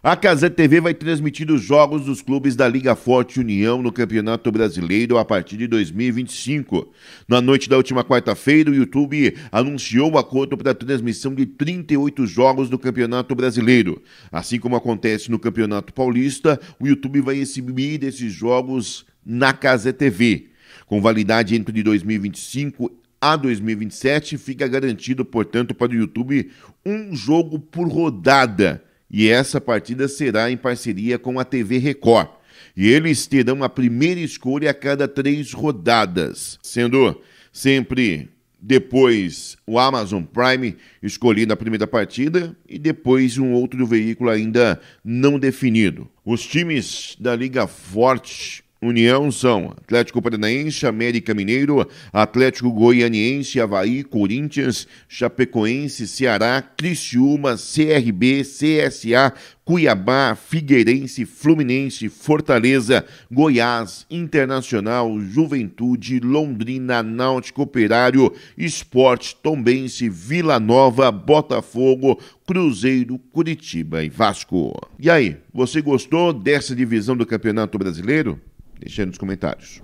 A Casé TV vai transmitir os jogos dos clubes da Liga Forte União no Campeonato Brasileiro a partir de 2025. Na noite da última quarta-feira, o YouTube anunciou o um acordo para a transmissão de 38 jogos do Campeonato Brasileiro. Assim como acontece no Campeonato Paulista, o YouTube vai exibir esses jogos na Casé TV. Com validade entre 2025 a 2027, fica garantido, portanto, para o YouTube um jogo por rodada e essa partida será em parceria com a TV Record. E eles terão a primeira escolha a cada três rodadas, sendo sempre depois o Amazon Prime escolhido na primeira partida e depois um outro veículo ainda não definido. Os times da Liga Forte União são Atlético Paranaense, América Mineiro, Atlético Goianiense, Havaí, Corinthians, Chapecoense, Ceará, Criciúma, CRB, CSA, Cuiabá, Figueirense, Fluminense, Fortaleza, Goiás, Internacional, Juventude, Londrina, Náutico Operário, Esporte, Tombense, Vila Nova, Botafogo, Cruzeiro, Curitiba e Vasco. E aí, você gostou dessa divisão do Campeonato Brasileiro? Deixe aí nos comentários.